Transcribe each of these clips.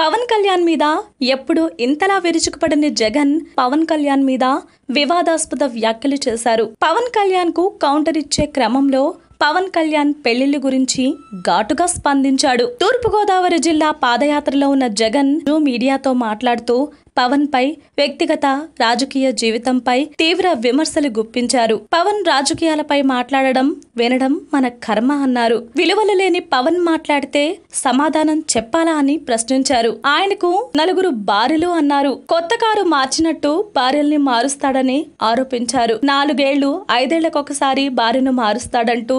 పవన్ కళ్యాణ్ మీద ఎప్పుడు ఇంతలా విరుచుకుపడని జగన్ పవన్ కళ్యాణ్ మీద వివాదాస్పద వ్యాఖ్యలు చేశారు పవన్ కళ్యాణ్ కు కౌంటర్ ఇచ్చే క్రమంలో పవన్ కళ్యాణ్ పెళ్లిళ్ల గురించి ఘాటుగా స్పందించాడు తూర్పుగోదావరి జిల్లా పాదయాత్రలో ఉన్న జగన్ మీడియాతో మాట్లాడుతూ పవన్ పై వ్యక్తిగత రాజకీయ జీవితంపై తీవ్ర విమర్శలు గుప్పించారు పవన్ రాజకీయాలపై మాట్లాడడం వినడం మన కర్మ అన్నారు విలువలు లేని పవన్ మాట్లాడితే సమాధానం చెప్పాలా అని ప్రశ్నించారు ఆయనకు నలుగురు భార్యలు అన్నారు కొత్త కారు మార్చినట్టు భార్యల్ని మారుస్తాడని ఆరోపించారు నాలుగేళ్లు ఐదేళ్లకొకసారి భార్యను మారుస్తాడంటూ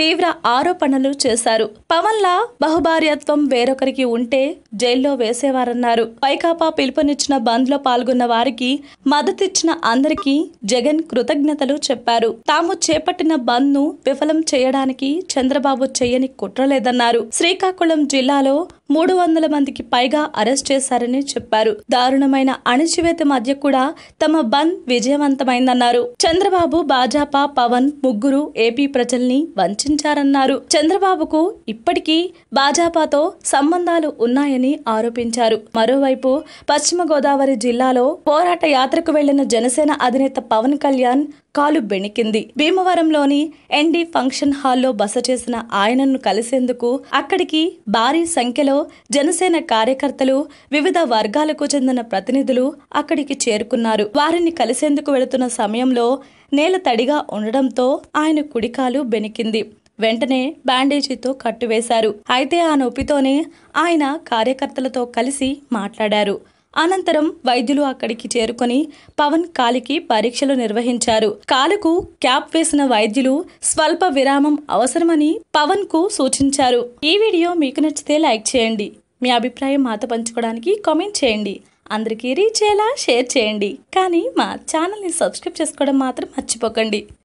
తీవ్ర ఆరోపణలు చేశారు పవన్ లా బహుభార్యత్వం వేరొకరికి ఉంటే జైల్లో వేసేవారన్నారు వైకాపా పిలుపునిచ్చిన బంద్ లో పాల్గొన్న వారికి మద్దతిచ్చిన అందరికీ జగన్ కృతజ్ఞతలు చెప్పారు తాము చేపట్టిన బంద్ ను విఫలం చేయడానికి చంద్రబాబు చేయని కుట్రలేదన్నారు శ్రీకాకుళం జిల్లాలో మూడు వందల మందికి పైగా అరెస్ట్ చేశారని చెప్పారు దారుణమైన అణచివేత మధ్య కూడా తమ బంద్ విజయవంతమైందన్నారు చంద్రబాబు భాజపా పవన్ ముగ్గురు ఏపీ ప్రజల్ని వంచి సృష్టించారన్నారు చంద్రబాబుకు ఇప్పటికీ భాజపాతో సంబంధాలు ఉన్నాయని ఆరోపించారు మరోవైపు పశ్చిమ గోదావరి జిల్లాలో పోరాట యాత్రకు వెళ్లిన జనసేన అధినేత పవన్ కళ్యాణ్ కాలు బెణికింది భీమవరంలోని ఎన్డీ ఫంక్షన్ హాల్లో బస చేసిన ఆయనను కలిసేందుకు అక్కడికి భారీ సంఖ్యలో జనసేన కార్యకర్తలు వివిధ వర్గాలకు చెందిన ప్రతినిధులు అక్కడికి చేరుకున్నారు వారిని కలిసేందుకు వెళుతున్న సమయంలో నేల తడిగా ఉండడంతో ఆయన కుడికాలు బెణికింది వెంటనే బ్యాండేజీతో కట్టువేశారు అయితే ఆ నొప్పితోనే ఆయన కార్యకర్తలతో కలిసి మాట్లాడారు అనంతరం వైద్యులు అక్కడికి చేరుకొని పవన్ కాలికి పరీక్షలు నిర్వహించారు కాలుకు క్యాప్ వేసిన వైద్యులు స్వల్ప విరామం అవసరమని పవన్ కు సూచించారు ఈ వీడియో మీకు నచ్చితే లైక్ చేయండి మీ అభిప్రాయం మాతో పంచుకోవడానికి కామెంట్ చేయండి అందరికీ రీచ్ చేయాలా షేర్ చేయండి కానీ మా ఛానల్ని సబ్స్క్రైబ్ చేసుకోవడం మాత్రం మర్చిపోకండి